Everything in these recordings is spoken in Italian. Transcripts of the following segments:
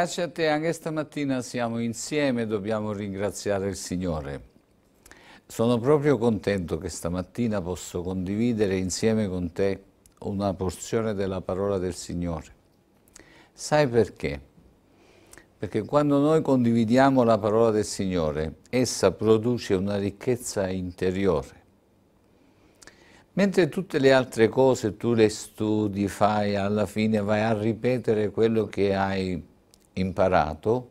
Grazie a te, anche stamattina siamo insieme e dobbiamo ringraziare il Signore. Sono proprio contento che stamattina posso condividere insieme con te una porzione della parola del Signore. Sai perché? Perché quando noi condividiamo la parola del Signore, essa produce una ricchezza interiore. Mentre tutte le altre cose tu le studi, fai, alla fine vai a ripetere quello che hai imparato,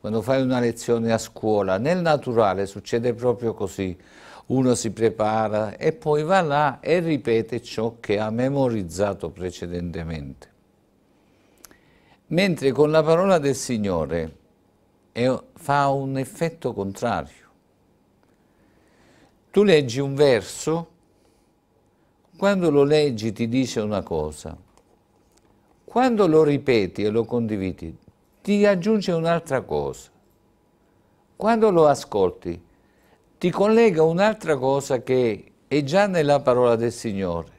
quando fai una lezione a scuola, nel naturale succede proprio così, uno si prepara e poi va là e ripete ciò che ha memorizzato precedentemente. Mentre con la parola del Signore fa un effetto contrario. Tu leggi un verso, quando lo leggi ti dice una cosa, quando lo ripeti e lo condividi, ti aggiunge un'altra cosa. Quando lo ascolti, ti collega un'altra cosa che è già nella parola del Signore.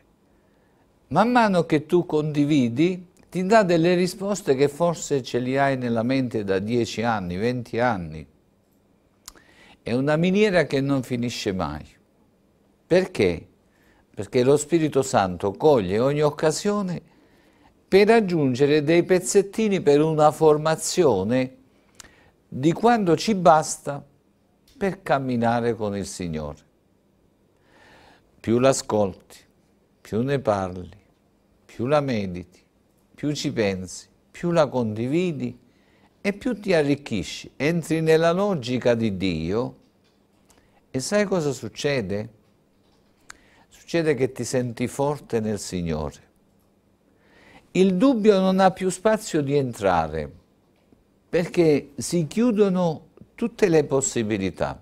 Man mano che tu condividi, ti dà delle risposte che forse ce li hai nella mente da dieci anni, venti anni. È una miniera che non finisce mai. Perché? Perché lo Spirito Santo coglie ogni occasione per aggiungere dei pezzettini per una formazione di quanto ci basta per camminare con il Signore. Più l'ascolti, più ne parli, più la mediti, più ci pensi, più la condividi e più ti arricchisci, entri nella logica di Dio e sai cosa succede? Succede che ti senti forte nel Signore il dubbio non ha più spazio di entrare perché si chiudono tutte le possibilità.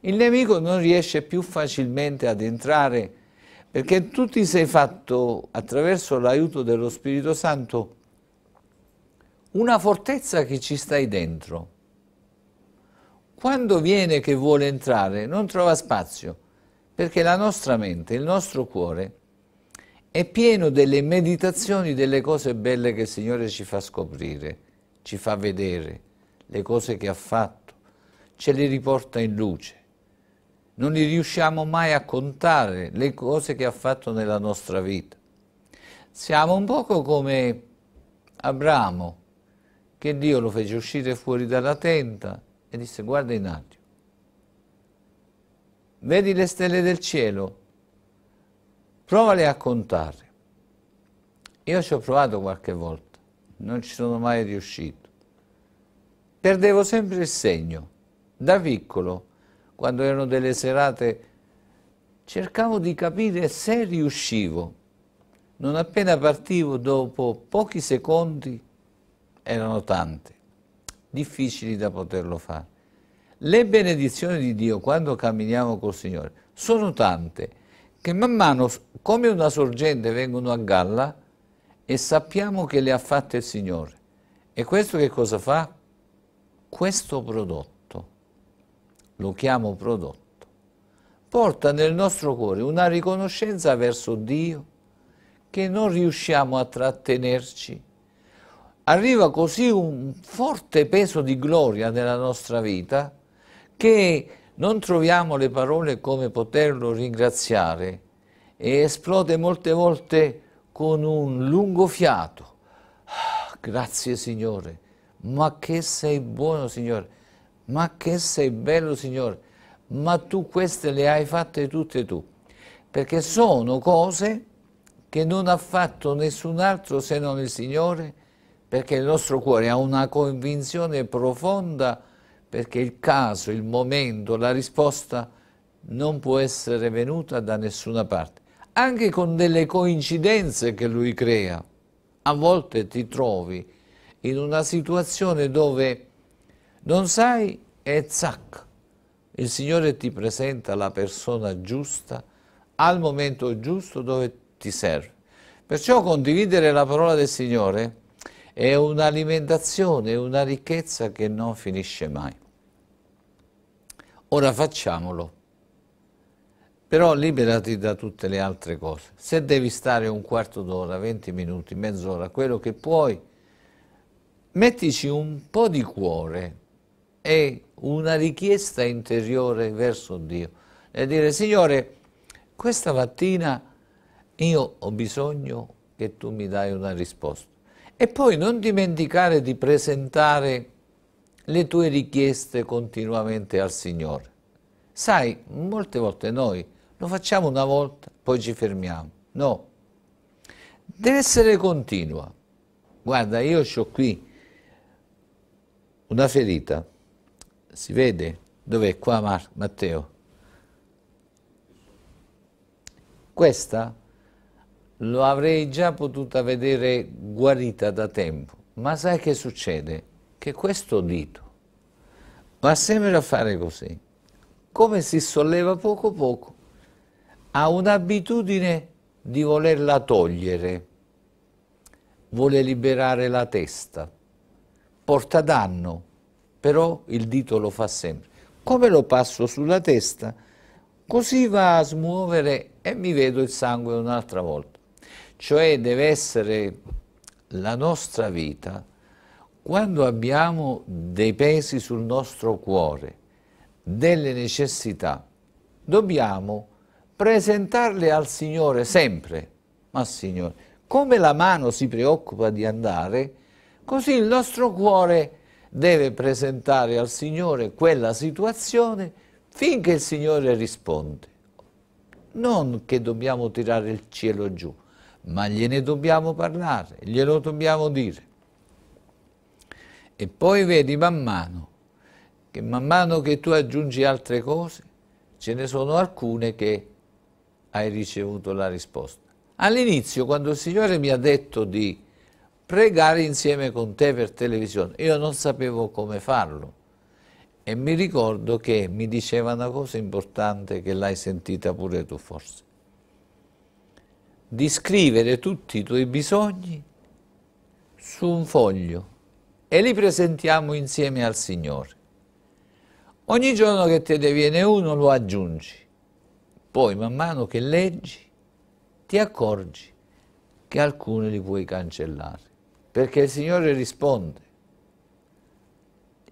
Il nemico non riesce più facilmente ad entrare perché tu ti sei fatto, attraverso l'aiuto dello Spirito Santo, una fortezza che ci stai dentro. Quando viene che vuole entrare non trova spazio perché la nostra mente, il nostro cuore è pieno delle meditazioni, delle cose belle che il Signore ci fa scoprire, ci fa vedere, le cose che ha fatto, ce le riporta in luce. Non li riusciamo mai a contare le cose che ha fatto nella nostra vita. Siamo un poco come Abramo, che Dio lo fece uscire fuori dalla tenda e disse guarda in attimo, vedi le stelle del cielo, Provale a contare. Io ci ho provato qualche volta, non ci sono mai riuscito. Perdevo sempre il segno. Da piccolo, quando erano delle serate, cercavo di capire se riuscivo. Non appena partivo, dopo pochi secondi, erano tante, difficili da poterlo fare. Le benedizioni di Dio quando camminiamo col Signore sono tante che man mano come una sorgente vengono a galla e sappiamo che le ha fatte il Signore. E questo che cosa fa? Questo prodotto, lo chiamo prodotto, porta nel nostro cuore una riconoscenza verso Dio che non riusciamo a trattenerci. Arriva così un forte peso di gloria nella nostra vita che non troviamo le parole come poterlo ringraziare e esplode molte volte con un lungo fiato. Ah, grazie Signore, ma che sei buono Signore, ma che sei bello Signore, ma tu queste le hai fatte tutte tu, perché sono cose che non ha fatto nessun altro se non il Signore, perché il nostro cuore ha una convinzione profonda, perché il caso, il momento, la risposta non può essere venuta da nessuna parte anche con delle coincidenze che lui crea. A volte ti trovi in una situazione dove non sai e zac, il Signore ti presenta la persona giusta al momento giusto dove ti serve. Perciò condividere la parola del Signore è un'alimentazione, una ricchezza che non finisce mai. Ora facciamolo però liberati da tutte le altre cose. Se devi stare un quarto d'ora, 20 minuti, mezz'ora, quello che puoi, mettici un po' di cuore e una richiesta interiore verso Dio e dire Signore, questa mattina io ho bisogno che tu mi dai una risposta. E poi non dimenticare di presentare le tue richieste continuamente al Signore. Sai, molte volte noi lo facciamo una volta, poi ci fermiamo. No. Deve essere continua. Guarda, io ho qui una ferita. Si vede? Dov'è qua Mar Matteo? Questa lo avrei già potuta vedere guarita da tempo. Ma sai che succede? Che questo dito va sempre a fare così, come si solleva poco poco ha un'abitudine di volerla togliere, vuole liberare la testa, porta danno, però il dito lo fa sempre. Come lo passo sulla testa, così va a smuovere e mi vedo il sangue un'altra volta. Cioè deve essere la nostra vita quando abbiamo dei pesi sul nostro cuore, delle necessità, dobbiamo presentarle al Signore sempre. Ma Signore, come la mano si preoccupa di andare, così il nostro cuore deve presentare al Signore quella situazione finché il Signore risponde. Non che dobbiamo tirare il cielo giù, ma gliene dobbiamo parlare, glielo dobbiamo dire. E poi vedi man mano che man mano che tu aggiungi altre cose, ce ne sono alcune che hai ricevuto la risposta. All'inizio, quando il Signore mi ha detto di pregare insieme con te per televisione, io non sapevo come farlo. E mi ricordo che mi diceva una cosa importante che l'hai sentita pure tu forse. Di scrivere tutti i tuoi bisogni su un foglio e li presentiamo insieme al Signore. Ogni giorno che te ne viene uno lo aggiungi poi man mano che leggi ti accorgi che alcuni li puoi cancellare, perché il Signore risponde.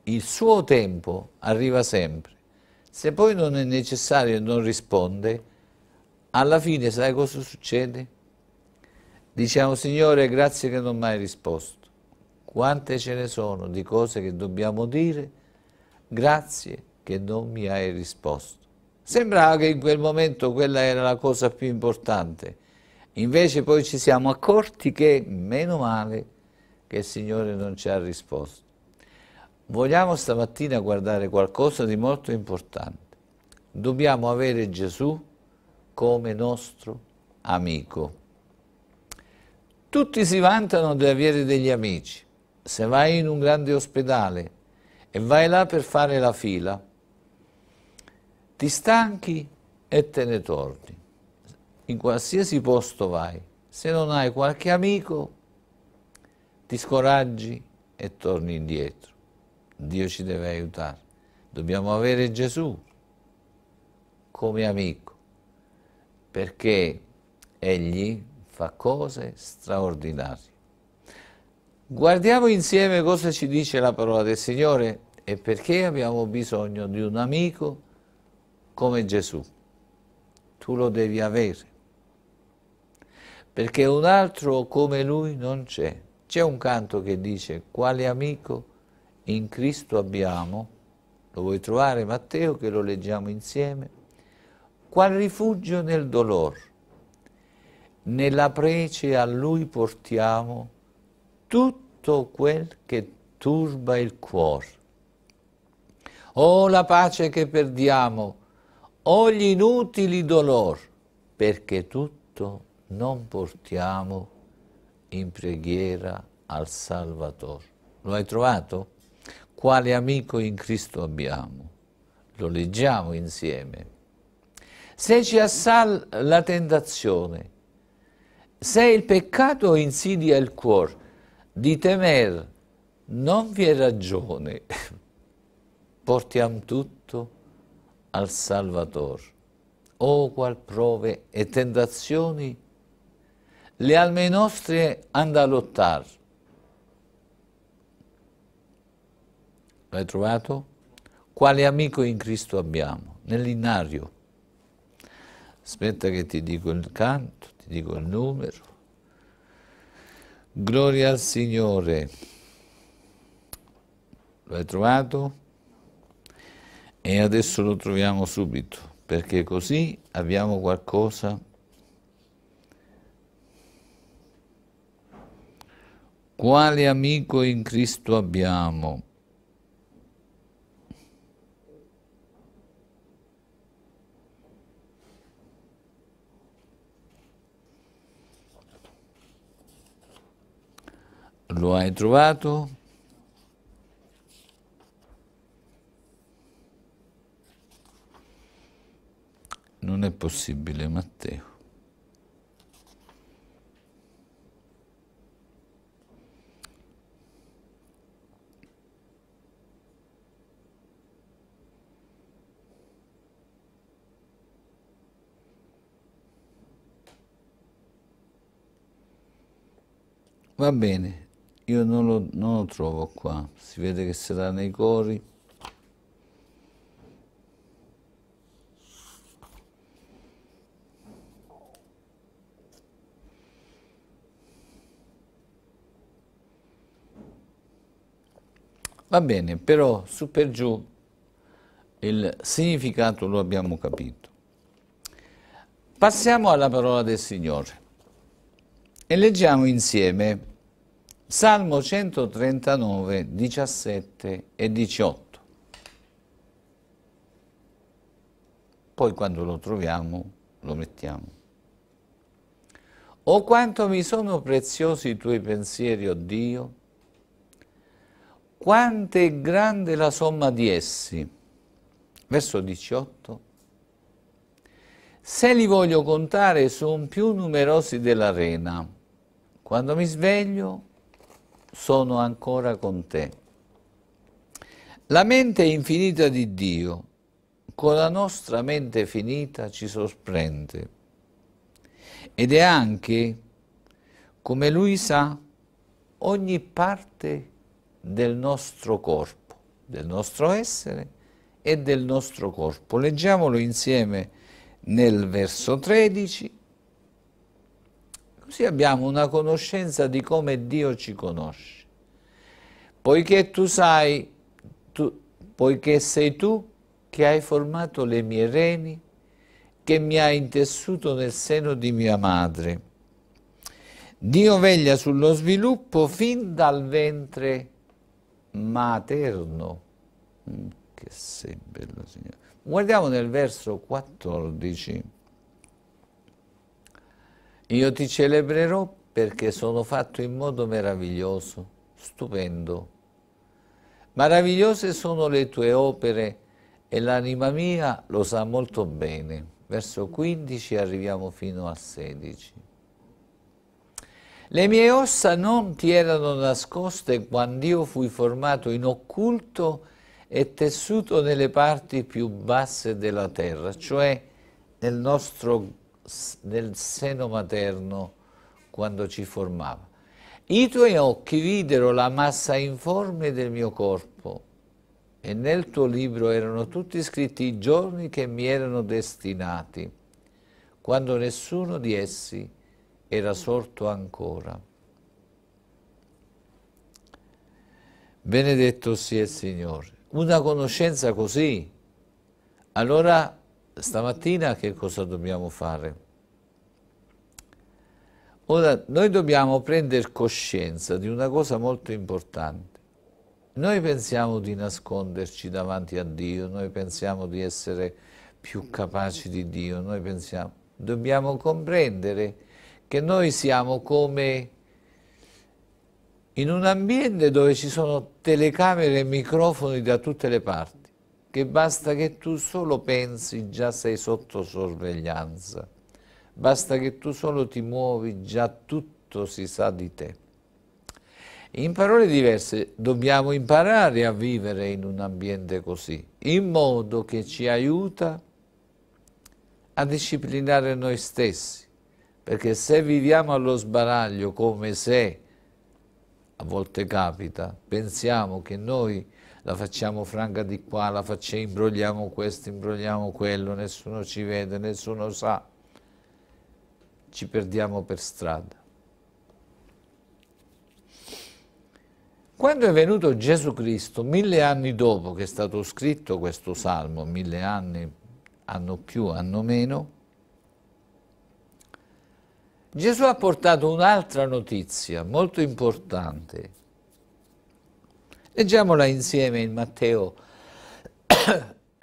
Il suo tempo arriva sempre. Se poi non è necessario e non risponde, alla fine sai cosa succede? Diciamo Signore, grazie che non mi hai risposto. Quante ce ne sono di cose che dobbiamo dire? Grazie che non mi hai risposto. Sembrava che in quel momento quella era la cosa più importante. Invece poi ci siamo accorti che, meno male, che il Signore non ci ha risposto. Vogliamo stamattina guardare qualcosa di molto importante. Dobbiamo avere Gesù come nostro amico. Tutti si vantano di avere degli amici. Se vai in un grande ospedale e vai là per fare la fila, ti stanchi e te ne torni. In qualsiasi posto vai, se non hai qualche amico, ti scoraggi e torni indietro. Dio ci deve aiutare. Dobbiamo avere Gesù come amico, perché Egli fa cose straordinarie. Guardiamo insieme cosa ci dice la parola del Signore e perché abbiamo bisogno di un amico come Gesù. Tu lo devi avere, perché un altro come lui non c'è. C'è un canto che dice quale amico in Cristo abbiamo, lo vuoi trovare Matteo che lo leggiamo insieme, qual rifugio nel dolore. Nella prece a lui portiamo tutto quel che turba il cuore. Oh, la pace che perdiamo, o gli inutili dolori, perché tutto non portiamo in preghiera al Salvatore. Lo hai trovato? Quale amico in Cristo abbiamo? Lo leggiamo insieme. Se ci assal la tentazione, se il peccato insidia il cuore, di temer non vi è ragione. Portiamo tutto al Salvatore. Oh, qual prove e tentazioni le alme nostre andano a lottare. L'hai trovato? Quale amico in Cristo abbiamo? Nell'innario. Aspetta che ti dico il canto, ti dico il numero. Gloria al Signore. L'hai trovato? E adesso lo troviamo subito, perché così abbiamo qualcosa, quale amico in Cristo abbiamo? Lo hai trovato? possibile Matteo. Va bene, io non lo, non lo trovo qua, si vede che sarà nei cori. Va bene, però su per giù il significato lo abbiamo capito. Passiamo alla parola del Signore e leggiamo insieme Salmo 139, 17 e 18. Poi quando lo troviamo lo mettiamo. O quanto mi sono preziosi i tuoi pensieri, o oh Dio, quanto è grande la somma di essi. Verso 18. Se li voglio contare, sono più numerosi dell'arena. Quando mi sveglio, sono ancora con te. La mente infinita di Dio, con la nostra mente finita, ci sorprende. Ed è anche, come Lui sa, ogni parte del nostro corpo, del nostro essere e del nostro corpo. Leggiamolo insieme nel verso 13, così abbiamo una conoscenza di come Dio ci conosce. Poiché tu sai, tu, poiché sei tu che hai formato le mie reni, che mi hai intessuto nel seno di mia madre. Dio veglia sullo sviluppo fin dal ventre materno. Mm, che sei bello, Signore. Guardiamo nel verso 14. Io ti celebrerò perché sono fatto in modo meraviglioso, stupendo. Meravigliose sono le tue opere e l'anima mia lo sa molto bene. Verso 15 arriviamo fino a 16. Le mie ossa non ti erano nascoste quando io fui formato in occulto e tessuto nelle parti più basse della terra, cioè nel nostro nel seno materno quando ci formava. I tuoi occhi videro la massa informe del mio corpo e nel tuo libro erano tutti scritti i giorni che mi erano destinati, quando nessuno di essi era sorto ancora. Benedetto sia il Signore. Una conoscenza così. Allora stamattina che cosa dobbiamo fare? Ora, noi dobbiamo prendere coscienza di una cosa molto importante. Noi pensiamo di nasconderci davanti a Dio, noi pensiamo di essere più capaci di Dio, noi pensiamo... Dobbiamo comprendere che noi siamo come in un ambiente dove ci sono telecamere e microfoni da tutte le parti, che basta che tu solo pensi già sei sotto sorveglianza, basta che tu solo ti muovi già tutto si sa di te. In parole diverse, dobbiamo imparare a vivere in un ambiente così, in modo che ci aiuta a disciplinare noi stessi, perché se viviamo allo sbaraglio come se, a volte capita, pensiamo che noi la facciamo franca di qua, la facciamo, imbrogliamo questo, imbrogliamo quello, nessuno ci vede, nessuno sa, ci perdiamo per strada. Quando è venuto Gesù Cristo, mille anni dopo che è stato scritto questo salmo, mille anni, hanno più, hanno meno, Gesù ha portato un'altra notizia molto importante. Leggiamola insieme in Matteo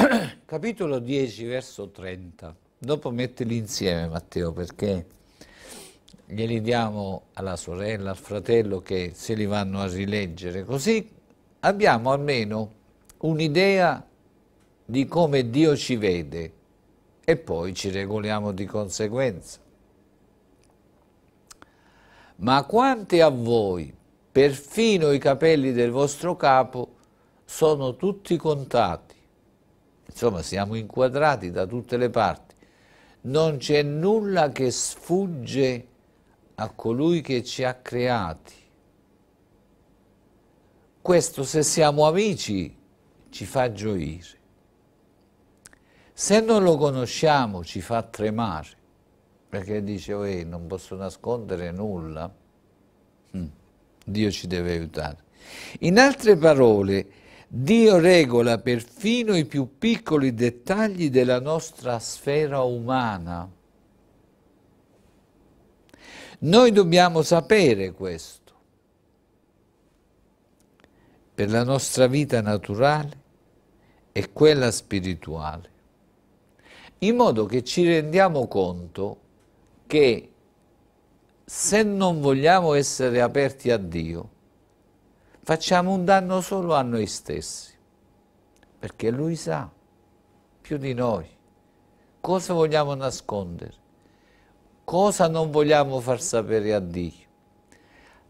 capitolo 10 verso 30. Dopo mettili insieme Matteo perché glieli diamo alla sorella, al fratello che se li vanno a rileggere, così abbiamo almeno un'idea di come Dio ci vede e poi ci regoliamo di conseguenza ma quanti a voi, perfino i capelli del vostro capo, sono tutti contati. Insomma, siamo inquadrati da tutte le parti. Non c'è nulla che sfugge a colui che ci ha creati. Questo, se siamo amici, ci fa gioire. Se non lo conosciamo, ci fa tremare perché dice, oh, non posso nascondere nulla, mm. Dio ci deve aiutare. In altre parole, Dio regola perfino i più piccoli dettagli della nostra sfera umana. Noi dobbiamo sapere questo. Per la nostra vita naturale e quella spirituale. In modo che ci rendiamo conto che se non vogliamo essere aperti a Dio, facciamo un danno solo a noi stessi, perché Lui sa più di noi cosa vogliamo nascondere, cosa non vogliamo far sapere a Dio.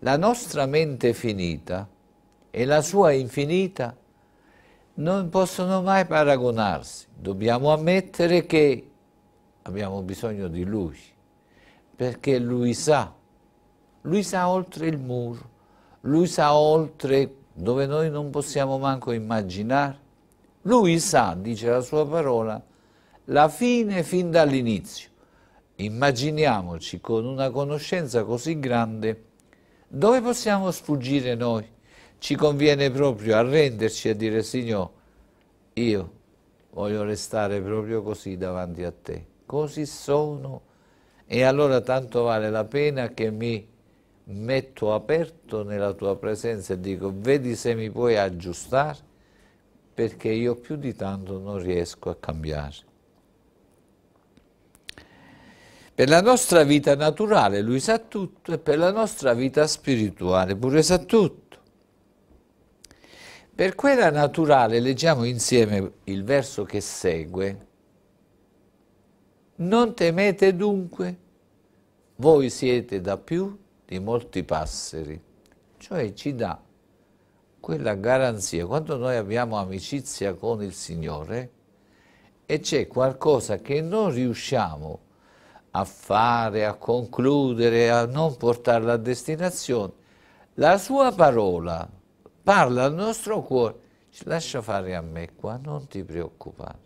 La nostra mente finita e la sua infinita non possono mai paragonarsi. Dobbiamo ammettere che abbiamo bisogno di Lui perché lui sa, lui sa oltre il muro, lui sa oltre dove noi non possiamo manco immaginare, lui sa, dice la sua parola, la fine fin dall'inizio. Immaginiamoci con una conoscenza così grande, dove possiamo sfuggire noi? Ci conviene proprio arrenderci e dire Signore, io voglio restare proprio così davanti a te, così sono e allora tanto vale la pena che mi metto aperto nella tua presenza e dico vedi se mi puoi aggiustare perché io più di tanto non riesco a cambiare. Per la nostra vita naturale lui sa tutto e per la nostra vita spirituale pure sa tutto. Per quella naturale leggiamo insieme il verso che segue non temete dunque, voi siete da più di molti passeri, cioè ci dà quella garanzia. Quando noi abbiamo amicizia con il Signore e c'è qualcosa che non riusciamo a fare, a concludere, a non portarla a destinazione, la sua parola parla al nostro cuore, lascia fare a me qua, non ti preoccupare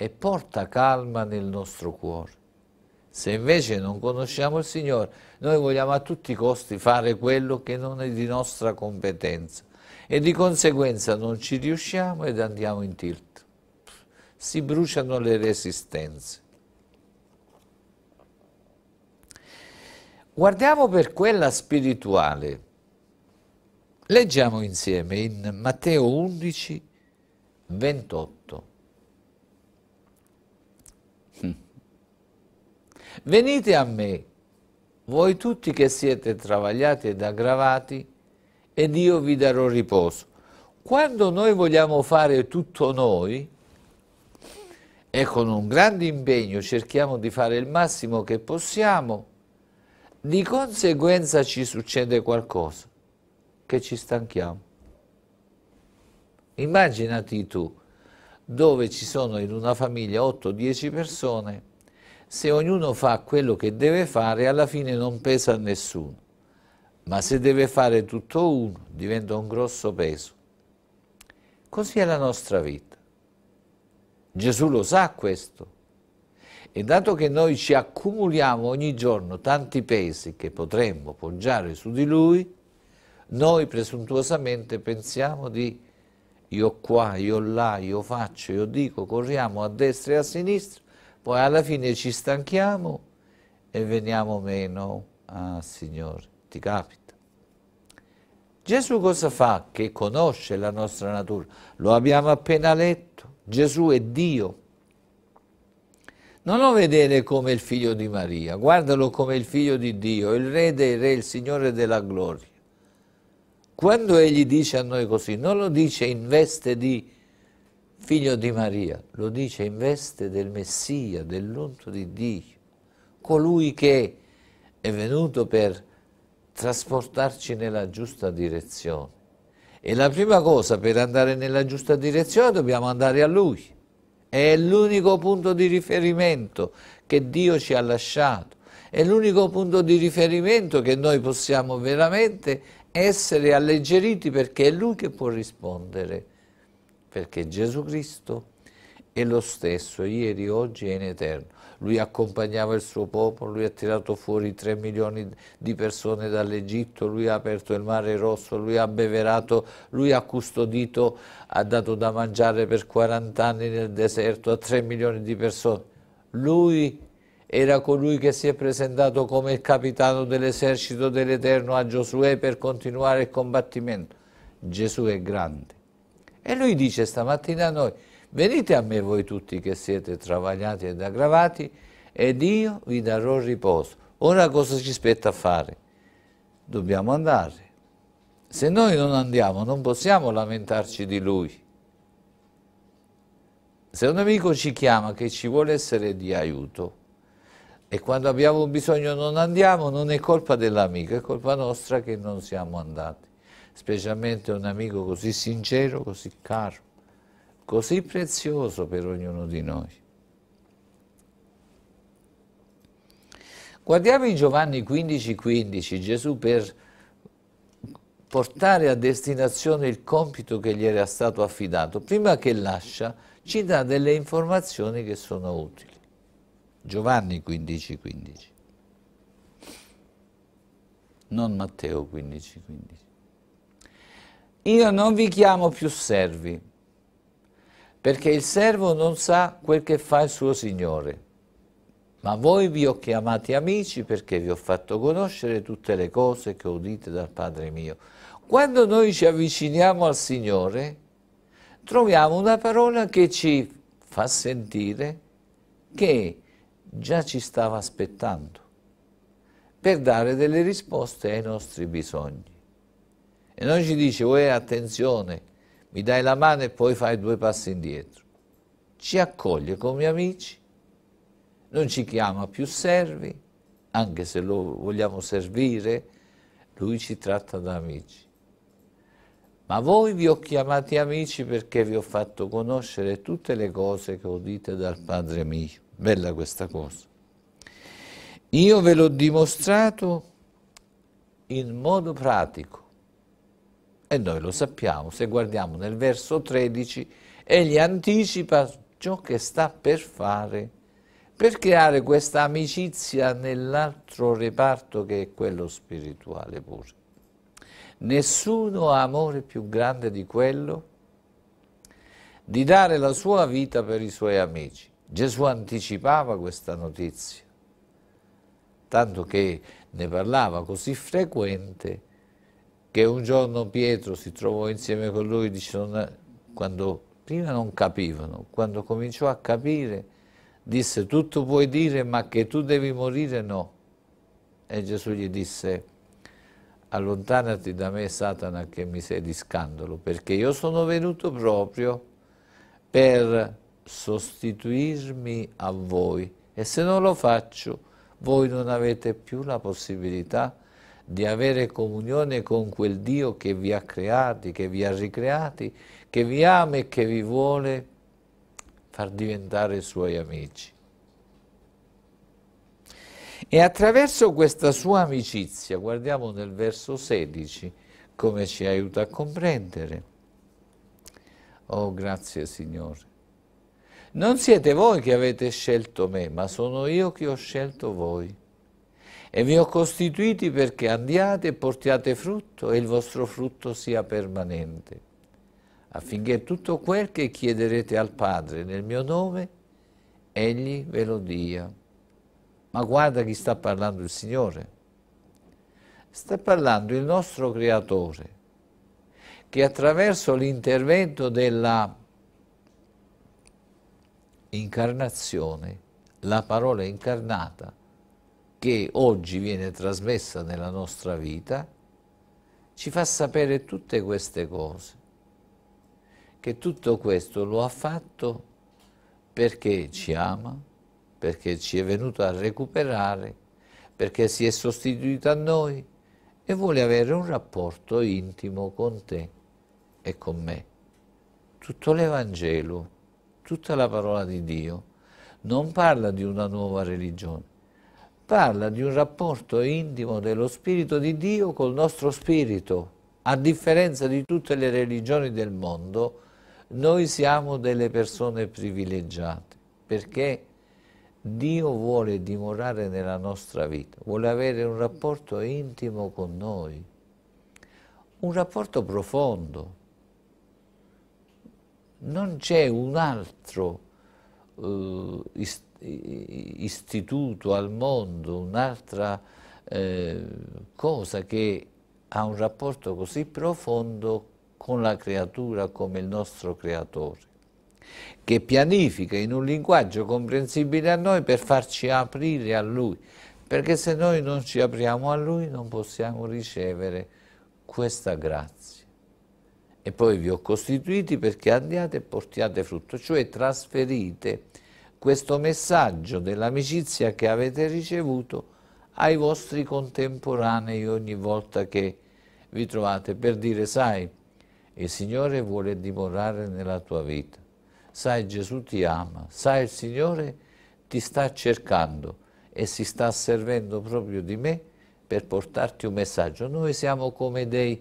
e porta calma nel nostro cuore. Se invece non conosciamo il Signore, noi vogliamo a tutti i costi fare quello che non è di nostra competenza e di conseguenza non ci riusciamo ed andiamo in tilt. Si bruciano le resistenze. Guardiamo per quella spirituale. Leggiamo insieme in Matteo 11, 28. Venite a me, voi tutti che siete travagliati ed aggravati, ed io vi darò riposo. Quando noi vogliamo fare tutto noi, e con un grande impegno cerchiamo di fare il massimo che possiamo, di conseguenza ci succede qualcosa, che ci stanchiamo. Immaginati tu, dove ci sono in una famiglia 8-10 persone, se ognuno fa quello che deve fare alla fine non pesa a nessuno, ma se deve fare tutto uno diventa un grosso peso. Così è la nostra vita. Gesù lo sa questo. E dato che noi ci accumuliamo ogni giorno tanti pesi che potremmo poggiare su di lui, noi presuntuosamente pensiamo di io qua, io là, io faccio, io dico, corriamo a destra e a sinistra, poi alla fine ci stanchiamo e veniamo meno al ah, Signore. Ti capita? Gesù cosa fa? Che conosce la nostra natura. Lo abbiamo appena letto. Gesù è Dio. Non lo vedere come il figlio di Maria, guardalo come il figlio di Dio, il re dei re, il Signore della gloria. Quando egli dice a noi così, non lo dice in veste di figlio di Maria, lo dice in veste del Messia, dell'unto di Dio, colui che è venuto per trasportarci nella giusta direzione. E la prima cosa per andare nella giusta direzione dobbiamo andare a Lui. È l'unico punto di riferimento che Dio ci ha lasciato. È l'unico punto di riferimento che noi possiamo veramente essere alleggeriti perché è Lui che può rispondere perché Gesù Cristo è lo stesso ieri, oggi e in eterno. Lui accompagnava il suo popolo, lui ha tirato fuori 3 milioni di persone dall'Egitto, lui ha aperto il mare rosso, lui ha beverato, lui ha custodito, ha dato da mangiare per 40 anni nel deserto a 3 milioni di persone. Lui era colui che si è presentato come il capitano dell'esercito dell'Eterno a Giosuè per continuare il combattimento. Gesù è grande e lui dice stamattina a noi, venite a me voi tutti che siete travagliati ed aggravati ed io vi darò riposo. Ora cosa ci spetta a fare? Dobbiamo andare. Se noi non andiamo non possiamo lamentarci di lui. Se un amico ci chiama che ci vuole essere di aiuto e quando abbiamo bisogno non andiamo, non è colpa dell'amico, è colpa nostra che non siamo andati specialmente un amico così sincero, così caro, così prezioso per ognuno di noi. Guardiamo in Giovanni 15,15 15, Gesù per portare a destinazione il compito che gli era stato affidato. Prima che lascia ci dà delle informazioni che sono utili. Giovanni 15,15, 15. non Matteo 15,15. 15 io non vi chiamo più servi, perché il servo non sa quel che fa il suo Signore. Ma voi vi ho chiamati amici perché vi ho fatto conoscere tutte le cose che udite dal Padre mio. Quando noi ci avviciniamo al Signore, troviamo una parola che ci fa sentire che già ci stava aspettando per dare delle risposte ai nostri bisogni. E non ci dice, uè attenzione, mi dai la mano e poi fai due passi indietro. Ci accoglie come amici, non ci chiama più servi, anche se lo vogliamo servire, lui ci tratta da amici. Ma voi vi ho chiamati amici perché vi ho fatto conoscere tutte le cose che udite dal Padre mio. Bella questa cosa. Io ve l'ho dimostrato in modo pratico e noi lo sappiamo, se guardiamo nel verso 13, egli anticipa ciò che sta per fare per creare questa amicizia nell'altro reparto che è quello spirituale pure. Nessuno ha amore più grande di quello di dare la sua vita per i suoi amici. Gesù anticipava questa notizia, tanto che ne parlava così frequente che un giorno Pietro si trovò insieme con lui, dice, non, quando prima non capivano, quando cominciò a capire, disse, tutto puoi dire, ma che tu devi morire no. E Gesù gli disse, allontanati da me Satana che mi sei di scandalo, perché io sono venuto proprio per sostituirmi a voi e se non lo faccio voi non avete più la possibilità di avere comunione con quel Dio che vi ha creati, che vi ha ricreati, che vi ama e che vi vuole far diventare suoi amici. E attraverso questa sua amicizia, guardiamo nel verso 16 come ci aiuta a comprendere. Oh, grazie Signore. Non siete voi che avete scelto me, ma sono io che ho scelto voi e vi ho costituiti perché andiate e portiate frutto e il vostro frutto sia permanente, affinché tutto quel che chiederete al Padre nel mio nome, Egli ve lo dia. Ma guarda chi sta parlando il Signore. Sta parlando il nostro Creatore, che attraverso l'intervento della incarnazione, la parola incarnata, che oggi viene trasmessa nella nostra vita ci fa sapere tutte queste cose, che tutto questo lo ha fatto perché ci ama, perché ci è venuto a recuperare, perché si è sostituito a noi e vuole avere un rapporto intimo con te e con me. Tutto l'Evangelo, tutta la parola di Dio non parla di una nuova religione, parla di un rapporto intimo dello Spirito di Dio col nostro Spirito. A differenza di tutte le religioni del mondo, noi siamo delle persone privilegiate perché Dio vuole dimorare nella nostra vita, vuole avere un rapporto intimo con noi, un rapporto profondo. Non c'è un altro eh, istituto istituto al mondo un'altra eh, cosa che ha un rapporto così profondo con la creatura come il nostro creatore, che pianifica in un linguaggio comprensibile a noi per farci aprire a lui, perché se noi non ci apriamo a lui non possiamo ricevere questa grazia. E poi vi ho costituiti perché andiate e portiate frutto, cioè trasferite questo messaggio dell'amicizia che avete ricevuto ai vostri contemporanei ogni volta che vi trovate per dire sai il Signore vuole dimorare nella tua vita sai Gesù ti ama sai il Signore ti sta cercando e si sta servendo proprio di me per portarti un messaggio noi siamo come dei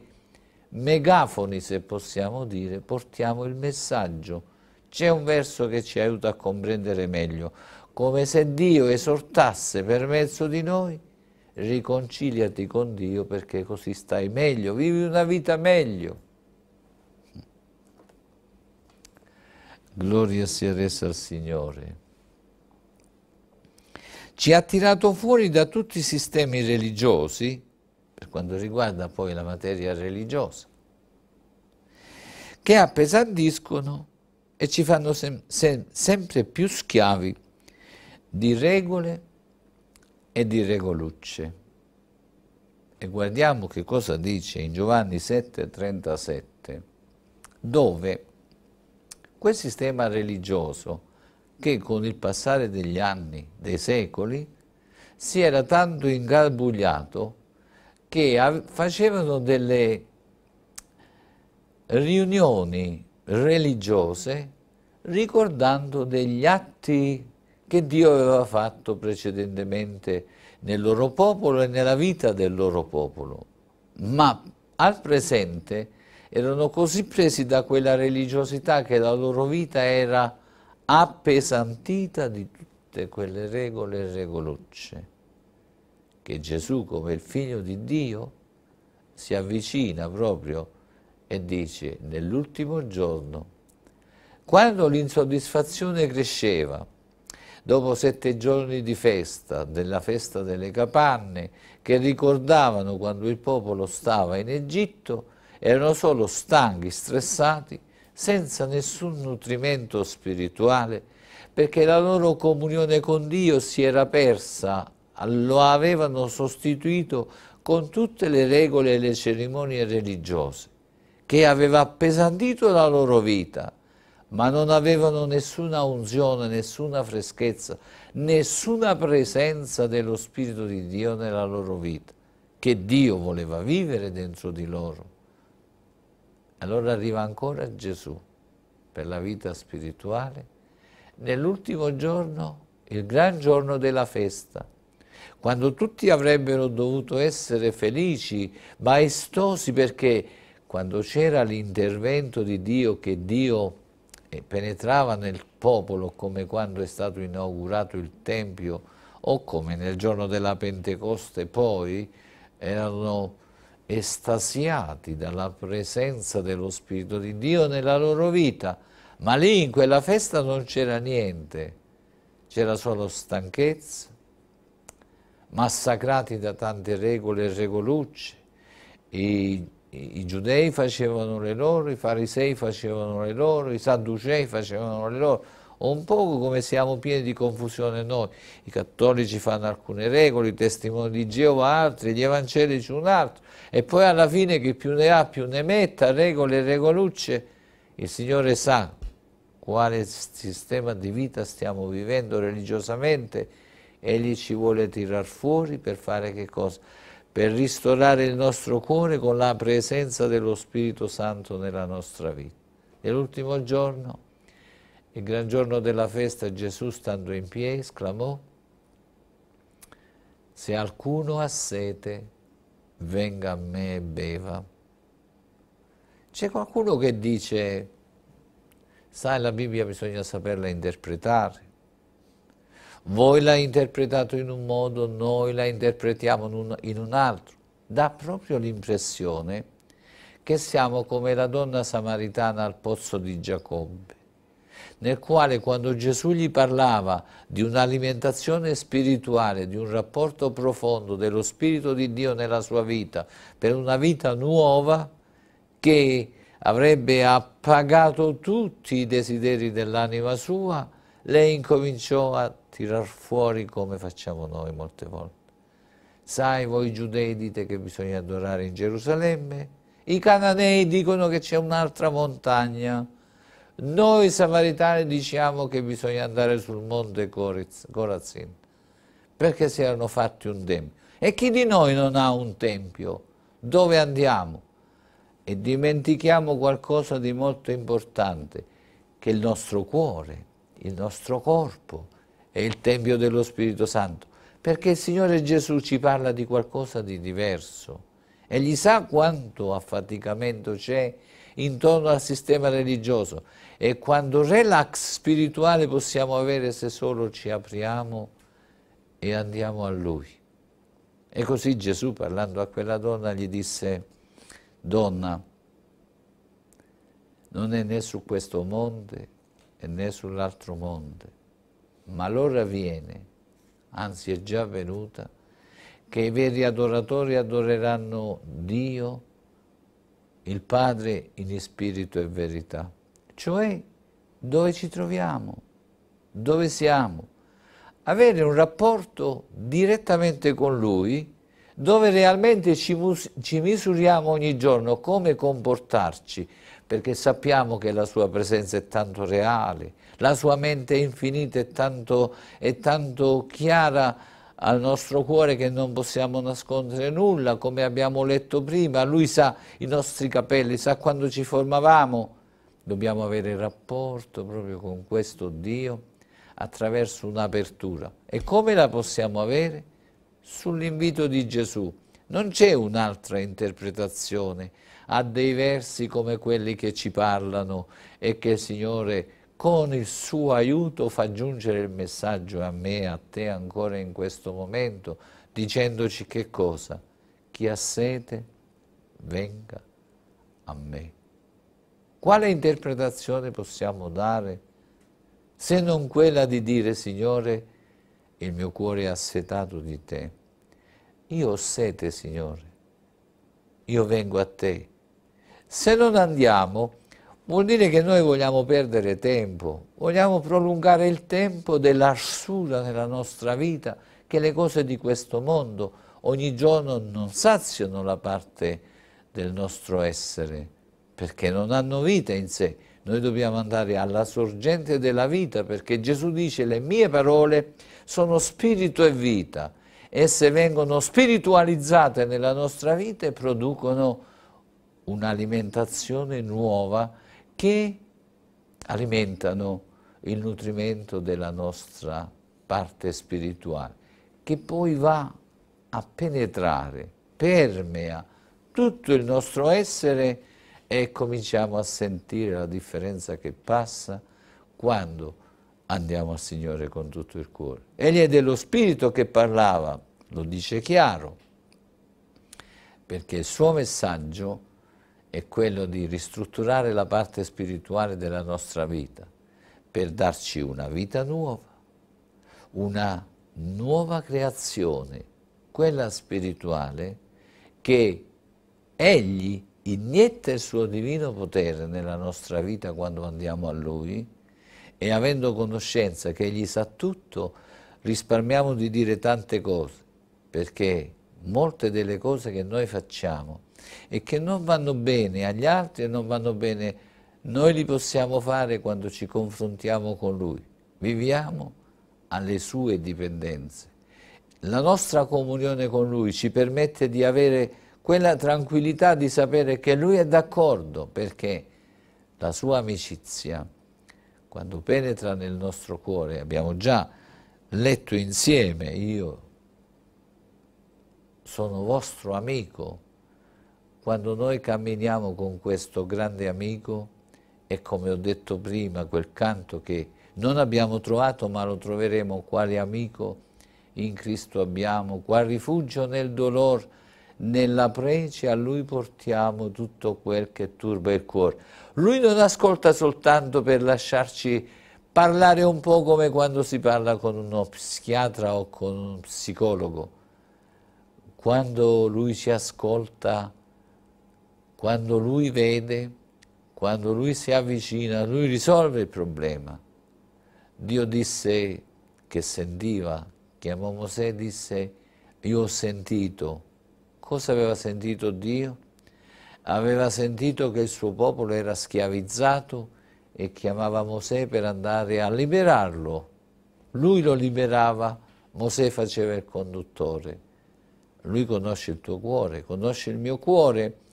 megafoni se possiamo dire portiamo il messaggio c'è un verso che ci aiuta a comprendere meglio, come se Dio esortasse per mezzo di noi, riconciliati con Dio perché così stai meglio, vivi una vita meglio. Gloria sia resa al Signore ci ha tirato fuori da tutti i sistemi religiosi, per quanto riguarda poi la materia religiosa, che appesantiscono e ci fanno sem sem sempre più schiavi di regole e di regolucce. E guardiamo che cosa dice in Giovanni 7:37, dove quel sistema religioso che con il passare degli anni, dei secoli, si era tanto ingarbugliato che facevano delle riunioni religiose ricordando degli atti che Dio aveva fatto precedentemente nel loro popolo e nella vita del loro popolo. Ma al presente erano così presi da quella religiosità che la loro vita era appesantita di tutte quelle regole e regolucce, che Gesù come il figlio di Dio si avvicina proprio a e dice nell'ultimo giorno, quando l'insoddisfazione cresceva, dopo sette giorni di festa, della festa delle capanne, che ricordavano quando il popolo stava in Egitto, erano solo stanchi, stressati, senza nessun nutrimento spirituale, perché la loro comunione con Dio si era persa, lo avevano sostituito con tutte le regole e le cerimonie religiose che aveva appesantito la loro vita, ma non avevano nessuna unzione, nessuna freschezza, nessuna presenza dello Spirito di Dio nella loro vita, che Dio voleva vivere dentro di loro. Allora arriva ancora Gesù per la vita spirituale. Nell'ultimo giorno, il gran giorno della festa, quando tutti avrebbero dovuto essere felici, maestosi perché quando c'era l'intervento di Dio che Dio eh, penetrava nel popolo come quando è stato inaugurato il Tempio o come nel giorno della Pentecoste poi erano estasiati dalla presenza dello Spirito di Dio nella loro vita, ma lì in quella festa non c'era niente, c'era solo stanchezza, massacrati da tante regole e regolucce, i i, i giudei facevano le loro, i farisei facevano le loro, i sadducei facevano le loro, un poco come siamo pieni di confusione noi. I cattolici fanno alcune regole, i testimoni di Geova altri, gli evangelici un altro, e poi alla fine chi più ne ha più ne metta, regole e regolucce, il Signore sa quale sistema di vita stiamo vivendo religiosamente, Egli ci vuole tirar fuori per fare che cosa? per ristorare il nostro cuore con la presenza dello Spirito Santo nella nostra vita. E l'ultimo giorno, il gran giorno della festa, Gesù stando in piedi esclamò, se qualcuno ha sete, venga a me e beva. C'è qualcuno che dice, sai la Bibbia bisogna saperla interpretare, voi l'ha interpretato in un modo, noi la interpretiamo in un, in un altro. Dà proprio l'impressione che siamo come la donna samaritana al pozzo di Giacobbe, nel quale quando Gesù gli parlava di un'alimentazione spirituale, di un rapporto profondo dello Spirito di Dio nella sua vita, per una vita nuova, che avrebbe appagato tutti i desideri dell'anima sua, lei incominciò a tirar fuori come facciamo noi molte volte. Sai, voi giudei dite che bisogna adorare in Gerusalemme, i cananei dicono che c'è un'altra montagna, noi samaritani diciamo che bisogna andare sul monte Corazin, perché si erano fatti un tempio. E chi di noi non ha un tempio? Dove andiamo? E dimentichiamo qualcosa di molto importante, che il nostro cuore il nostro corpo è il Tempio dello Spirito Santo, perché il Signore Gesù ci parla di qualcosa di diverso. Egli sa quanto affaticamento c'è intorno al sistema religioso e quanto relax spirituale possiamo avere se solo ci apriamo e andiamo a Lui. E così Gesù, parlando a quella donna, gli disse, donna, non è né su questo monte e né sull'altro monte, ma l'ora viene, anzi è già venuta, che i veri adoratori adoreranno Dio, il Padre in spirito e verità. Cioè, dove ci troviamo, dove siamo. Avere un rapporto direttamente con Lui, dove realmente ci, ci misuriamo ogni giorno come comportarci, perché sappiamo che la sua presenza è tanto reale, la sua mente infinita è tanto, tanto chiara al nostro cuore che non possiamo nascondere nulla, come abbiamo letto prima, lui sa i nostri capelli, sa quando ci formavamo, dobbiamo avere rapporto proprio con questo Dio attraverso un'apertura. E come la possiamo avere? Sull'invito di Gesù. Non c'è un'altra interpretazione a dei versi come quelli che ci parlano e che il Signore con il suo aiuto fa giungere il messaggio a me, a te ancora in questo momento, dicendoci che cosa? Chi ha sete venga a me. Quale interpretazione possiamo dare se non quella di dire Signore, il mio cuore è assetato di te. Io ho sete, Signore. Io vengo a te se non andiamo, vuol dire che noi vogliamo perdere tempo, vogliamo prolungare il tempo dell'arsura nella nostra vita, che le cose di questo mondo ogni giorno non saziano la parte del nostro essere, perché non hanno vita in sé. Noi dobbiamo andare alla sorgente della vita, perché Gesù dice le mie parole sono spirito e vita. Esse vengono spiritualizzate nella nostra vita e producono un'alimentazione nuova che alimentano il nutrimento della nostra parte spirituale, che poi va a penetrare, permea tutto il nostro essere e cominciamo a sentire la differenza che passa quando andiamo al Signore con tutto il cuore. Egli è dello Spirito che parlava, lo dice chiaro, perché il suo messaggio è è quello di ristrutturare la parte spirituale della nostra vita per darci una vita nuova, una nuova creazione, quella spirituale che Egli inietta il suo divino potere nella nostra vita quando andiamo a Lui e avendo conoscenza che Egli sa tutto, risparmiamo di dire tante cose, perché molte delle cose che noi facciamo e che non vanno bene agli altri e non vanno bene, noi li possiamo fare quando ci confrontiamo con Lui. Viviamo alle sue dipendenze. La nostra comunione con Lui ci permette di avere quella tranquillità di sapere che Lui è d'accordo perché la sua amicizia, quando penetra nel nostro cuore, abbiamo già letto insieme, io sono vostro amico quando noi camminiamo con questo grande amico, e come ho detto prima, quel canto che non abbiamo trovato ma lo troveremo, quale amico in Cristo abbiamo, qual rifugio nel dolore, nella prece a Lui portiamo tutto quel che turba il cuore. Lui non ascolta soltanto per lasciarci parlare un po' come quando si parla con uno psichiatra o con un psicologo. Quando Lui ci ascolta quando lui vede, quando lui si avvicina, lui risolve il problema. Dio disse che sentiva, chiamò Mosè e disse io ho sentito. Cosa aveva sentito Dio? Aveva sentito che il suo popolo era schiavizzato e chiamava Mosè per andare a liberarlo. Lui lo liberava, Mosè faceva il conduttore. Lui conosce il tuo cuore, conosce il mio cuore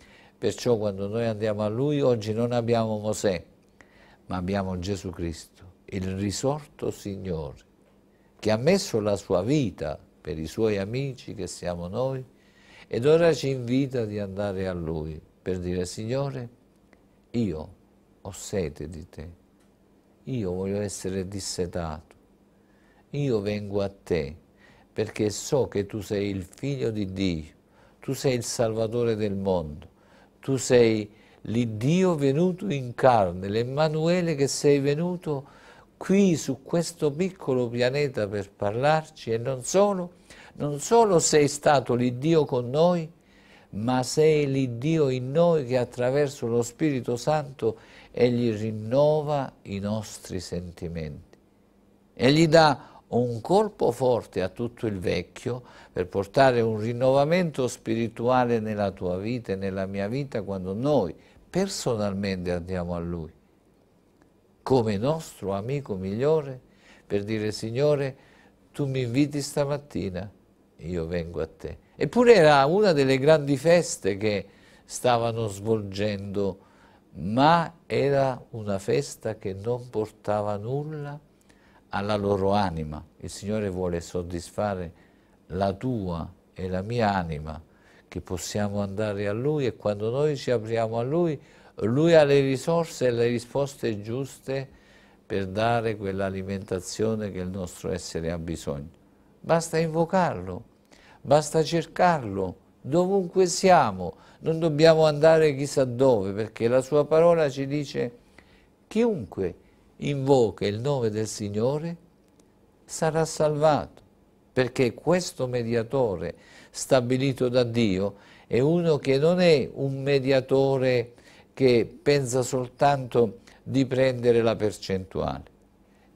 Perciò quando noi andiamo a Lui oggi non abbiamo Mosè, ma abbiamo Gesù Cristo, il risorto Signore, che ha messo la sua vita per i suoi amici che siamo noi ed ora ci invita di andare a Lui per dire Signore, io ho sete di te, io voglio essere dissetato, io vengo a te perché so che tu sei il figlio di Dio, tu sei il salvatore del mondo tu sei l'Iddio venuto in carne, l'Emanuele che sei venuto qui su questo piccolo pianeta per parlarci e non solo, non solo sei stato l'Iddio con noi, ma sei l'Iddio in noi che attraverso lo Spirito Santo Egli rinnova i nostri sentimenti. e gli dà un colpo forte a tutto il vecchio per portare un rinnovamento spirituale nella tua vita e nella mia vita quando noi personalmente andiamo a Lui come nostro amico migliore per dire Signore tu mi inviti stamattina io vengo a te eppure era una delle grandi feste che stavano svolgendo ma era una festa che non portava nulla alla loro anima. Il Signore vuole soddisfare la tua e la mia anima, che possiamo andare a Lui e quando noi ci apriamo a Lui, Lui ha le risorse e le risposte giuste per dare quell'alimentazione che il nostro essere ha bisogno. Basta invocarlo, basta cercarlo, dovunque siamo, non dobbiamo andare chissà dove, perché la sua parola ci dice chiunque invoca il nome del Signore sarà salvato, perché questo mediatore stabilito da Dio è uno che non è un mediatore che pensa soltanto di prendere la percentuale,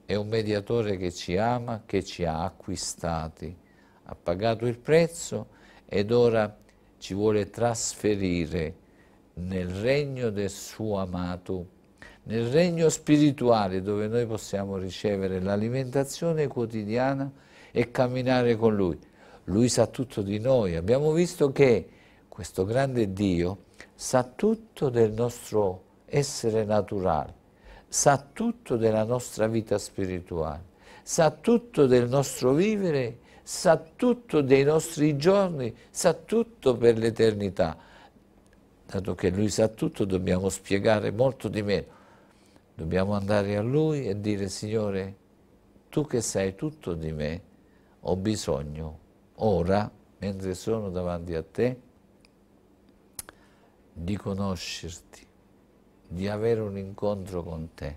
è un mediatore che ci ama, che ci ha acquistati, ha pagato il prezzo ed ora ci vuole trasferire nel regno del suo amato nel regno spirituale dove noi possiamo ricevere l'alimentazione quotidiana e camminare con Lui. Lui sa tutto di noi. Abbiamo visto che questo grande Dio sa tutto del nostro essere naturale, sa tutto della nostra vita spirituale, sa tutto del nostro vivere, sa tutto dei nostri giorni, sa tutto per l'eternità. Dato che Lui sa tutto, dobbiamo spiegare molto di meno Dobbiamo andare a Lui e dire, Signore, tu che sai tutto di me, ho bisogno ora, mentre sono davanti a te, di conoscerti, di avere un incontro con te.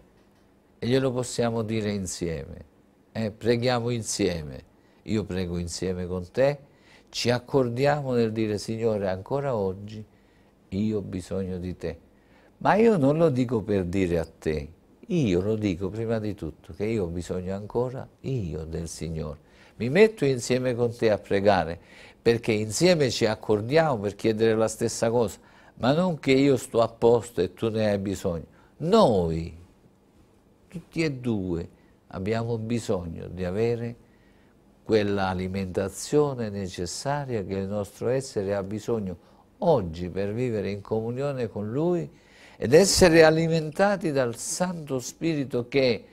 E glielo possiamo dire insieme, eh? preghiamo insieme, io prego insieme con te, ci accordiamo nel dire Signore ancora oggi io ho bisogno di te. Ma io non lo dico per dire a te, io lo dico prima di tutto, che io ho bisogno ancora, io del Signore. Mi metto insieme con te a pregare, perché insieme ci accordiamo per chiedere la stessa cosa, ma non che io sto a posto e tu ne hai bisogno. Noi, tutti e due, abbiamo bisogno di avere quella alimentazione necessaria che il nostro essere ha bisogno oggi per vivere in comunione con Lui ed essere alimentati dal Santo Spirito che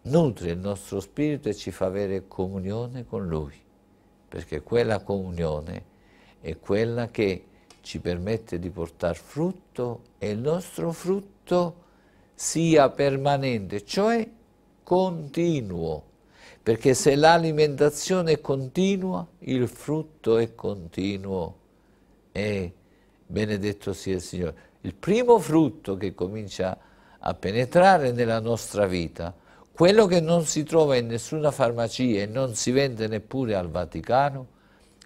nutre il nostro spirito e ci fa avere comunione con Lui, perché quella comunione è quella che ci permette di portare frutto e il nostro frutto sia permanente, cioè continuo, perché se l'alimentazione è continua, il frutto è continuo e benedetto sia il Signore il primo frutto che comincia a penetrare nella nostra vita, quello che non si trova in nessuna farmacia e non si vende neppure al Vaticano,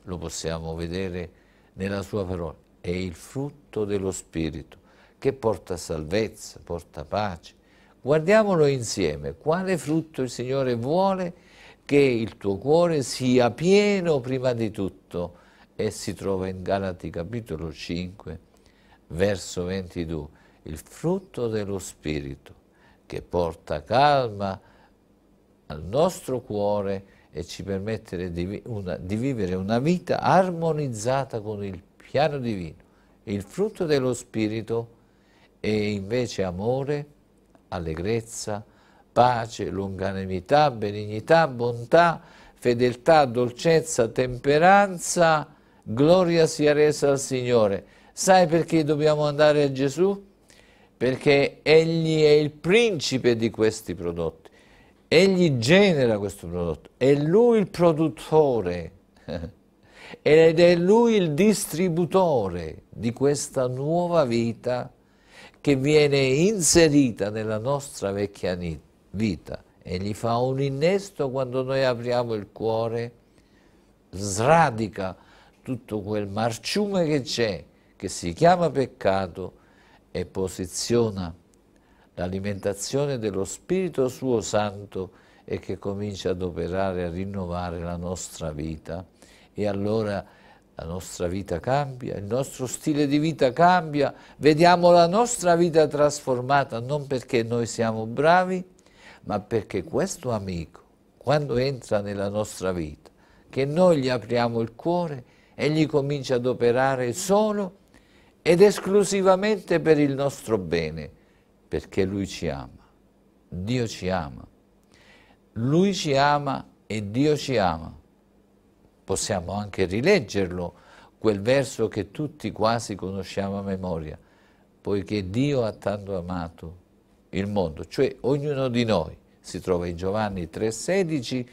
lo possiamo vedere nella sua parola, è il frutto dello Spirito che porta salvezza, porta pace. Guardiamolo insieme, quale frutto il Signore vuole che il tuo cuore sia pieno prima di tutto e si trova in Galati capitolo 5 verso 22, il frutto dello Spirito che porta calma al nostro cuore e ci permette di, una, di vivere una vita armonizzata con il piano divino. Il frutto dello Spirito è invece amore, allegrezza, pace, longanimità, benignità, bontà, fedeltà, dolcezza, temperanza, gloria sia resa al Signore. Sai perché dobbiamo andare a Gesù? Perché Egli è il principe di questi prodotti. Egli genera questo prodotto, è Lui il produttore ed è Lui il distributore di questa nuova vita che viene inserita nella nostra vecchia vita. Egli fa un innesto quando noi apriamo il cuore, sradica tutto quel marciume che c'è che si chiama peccato e posiziona l'alimentazione dello Spirito suo Santo e che comincia ad operare, a rinnovare la nostra vita. E allora la nostra vita cambia, il nostro stile di vita cambia, vediamo la nostra vita trasformata non perché noi siamo bravi, ma perché questo amico, quando entra nella nostra vita, che noi gli apriamo il cuore, egli comincia ad operare solo ed esclusivamente per il nostro bene, perché Lui ci ama, Dio ci ama. Lui ci ama e Dio ci ama. Possiamo anche rileggerlo, quel verso che tutti quasi conosciamo a memoria, poiché Dio ha tanto amato il mondo, cioè ognuno di noi. Si trova in Giovanni 3,16,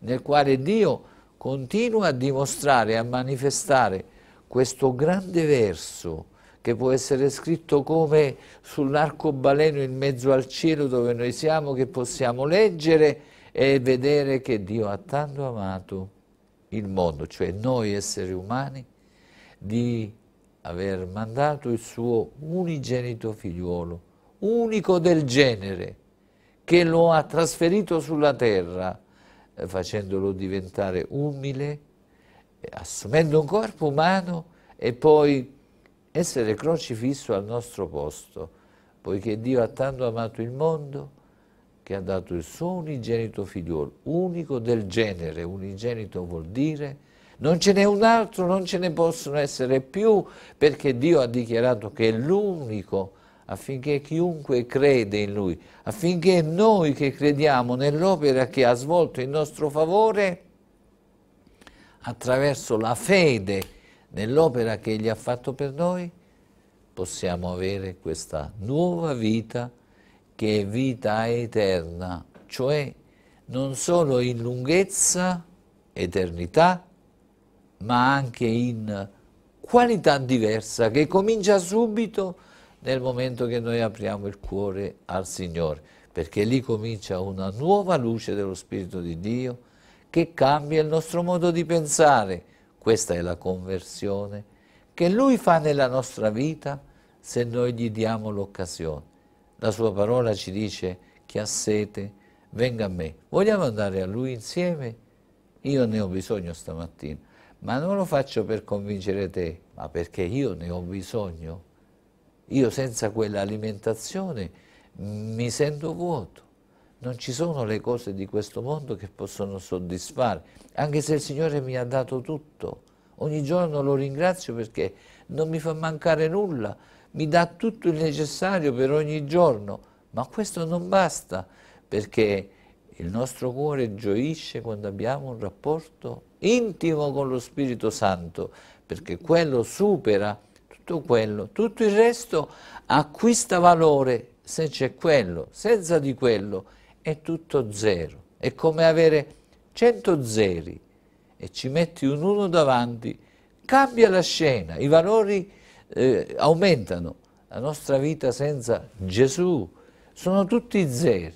nel quale Dio continua a dimostrare, a manifestare questo grande verso che può essere scritto come sull'arcobaleno in mezzo al cielo dove noi siamo, che possiamo leggere e vedere che Dio ha tanto amato il mondo, cioè noi esseri umani, di aver mandato il suo unigenito figliuolo, unico del genere, che lo ha trasferito sulla terra, eh, facendolo diventare umile, assumendo un corpo umano e poi essere crocifisso al nostro posto, poiché Dio ha tanto amato il mondo che ha dato il suo unigenito figliuolo, unico del genere, unigenito vuol dire non ce n'è un altro, non ce ne possono essere più, perché Dio ha dichiarato che è l'unico affinché chiunque crede in Lui, affinché noi che crediamo nell'opera che ha svolto in nostro favore, attraverso la fede nell'opera che Egli ha fatto per noi, possiamo avere questa nuova vita che è vita eterna, cioè non solo in lunghezza, eternità, ma anche in qualità diversa che comincia subito nel momento che noi apriamo il cuore al Signore, perché lì comincia una nuova luce dello Spirito di Dio che cambia il nostro modo di pensare. Questa è la conversione che Lui fa nella nostra vita se noi gli diamo l'occasione. La Sua parola ci dice chi ha sete venga a me. Vogliamo andare a Lui insieme? Io ne ho bisogno stamattina, ma non lo faccio per convincere te, ma perché io ne ho bisogno. Io senza quell'alimentazione mi sento vuoto non ci sono le cose di questo mondo che possono soddisfare, anche se il Signore mi ha dato tutto. Ogni giorno lo ringrazio perché non mi fa mancare nulla, mi dà tutto il necessario per ogni giorno, ma questo non basta perché il nostro cuore gioisce quando abbiamo un rapporto intimo con lo Spirito Santo, perché quello supera tutto quello, tutto il resto acquista valore se c'è quello, senza di quello è tutto zero. È come avere 100 zeri e ci metti un 1 davanti, cambia la scena, i valori eh, aumentano. La nostra vita senza Gesù sono tutti zeri,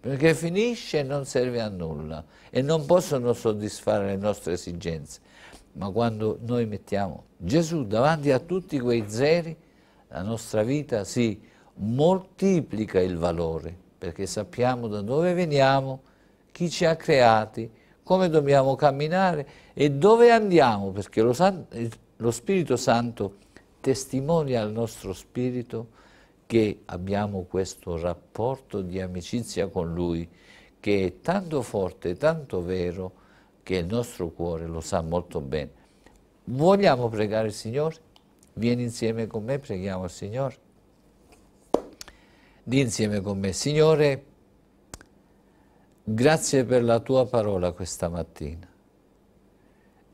perché finisce e non serve a nulla e non possono soddisfare le nostre esigenze. Ma quando noi mettiamo Gesù davanti a tutti quei zeri, la nostra vita si moltiplica il valore perché sappiamo da dove veniamo, chi ci ha creati, come dobbiamo camminare e dove andiamo, perché lo, San, lo Spirito Santo testimonia al nostro spirito che abbiamo questo rapporto di amicizia con Lui, che è tanto forte, tanto vero, che il nostro cuore lo sa molto bene. Vogliamo pregare il Signore? Vieni insieme con me, preghiamo il Signore di insieme con me, Signore, grazie per la tua parola questa mattina.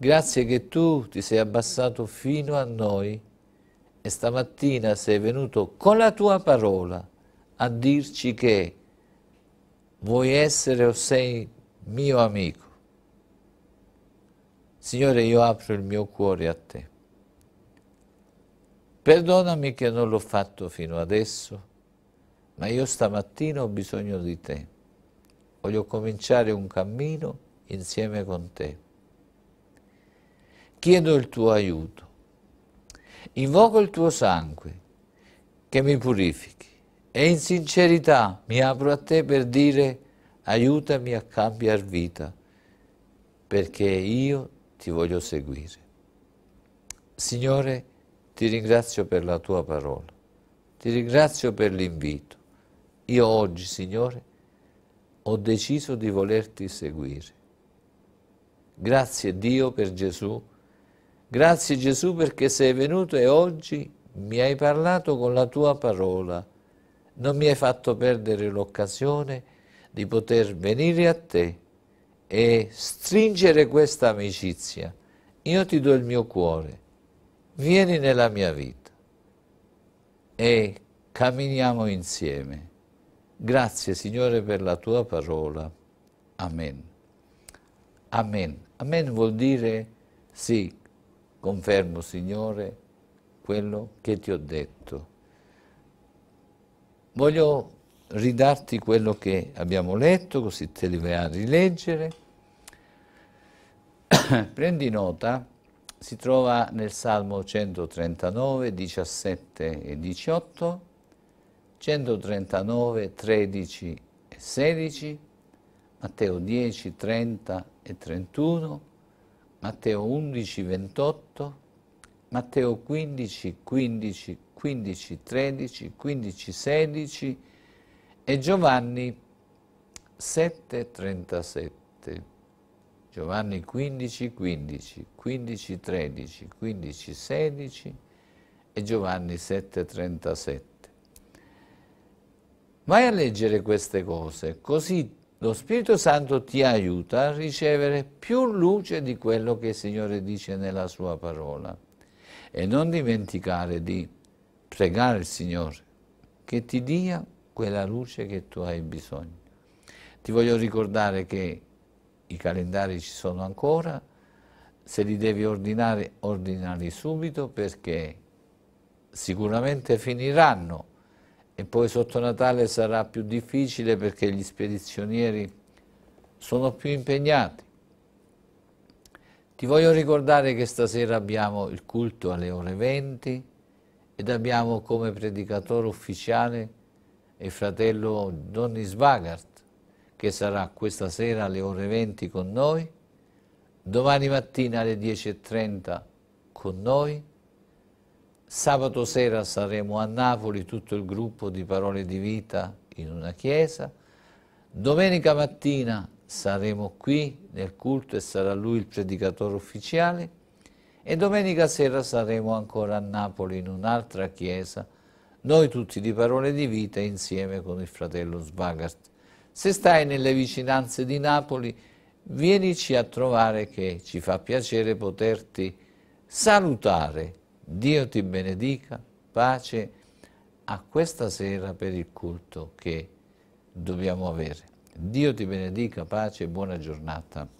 Grazie che tu ti sei abbassato fino a noi e stamattina sei venuto con la tua parola a dirci che vuoi essere o sei mio amico. Signore, io apro il mio cuore a te. Perdonami che non l'ho fatto fino adesso, ma io stamattina ho bisogno di te. Voglio cominciare un cammino insieme con te. Chiedo il tuo aiuto. Invoco il tuo sangue che mi purifichi e in sincerità mi apro a te per dire aiutami a cambiare vita perché io ti voglio seguire. Signore, ti ringrazio per la tua parola, ti ringrazio per l'invito io oggi, Signore, ho deciso di volerti seguire. Grazie Dio per Gesù. Grazie Gesù perché sei venuto e oggi mi hai parlato con la tua parola. Non mi hai fatto perdere l'occasione di poter venire a te e stringere questa amicizia. Io ti do il mio cuore. Vieni nella mia vita e camminiamo insieme. Grazie Signore per la tua parola. Amen. Amen. Amen vuol dire sì, confermo Signore quello che ti ho detto. Voglio ridarti quello che abbiamo letto, così te li vai a rileggere. Prendi nota, si trova nel Salmo 139, 17 e 18 139, 13 e 16, Matteo 10, 30 e 31, Matteo 11, 28, Matteo 15, 15, 15, 13, 15, 16 e Giovanni 7, 37. Giovanni 15, 15, 15, 13, 15, 16 e Giovanni 7, 37. Vai a leggere queste cose, così lo Spirito Santo ti aiuta a ricevere più luce di quello che il Signore dice nella sua parola. E non dimenticare di pregare il Signore che ti dia quella luce che tu hai bisogno. Ti voglio ricordare che i calendari ci sono ancora, se li devi ordinare, ordinali subito perché sicuramente finiranno e poi sotto Natale sarà più difficile perché gli spedizionieri sono più impegnati. Ti voglio ricordare che stasera abbiamo il culto alle ore 20 ed abbiamo come predicatore ufficiale il fratello Donny Svagart che sarà questa sera alle ore 20 con noi, domani mattina alle 10.30 con noi Sabato sera saremo a Napoli tutto il gruppo di Parole di Vita in una chiesa. Domenica mattina saremo qui nel culto e sarà lui il predicatore ufficiale. E domenica sera saremo ancora a Napoli in un'altra chiesa, noi tutti di Parole di Vita insieme con il fratello Svagart. Se stai nelle vicinanze di Napoli, vienici a trovare che ci fa piacere poterti salutare Dio ti benedica, pace a questa sera per il culto che dobbiamo avere. Dio ti benedica, pace e buona giornata.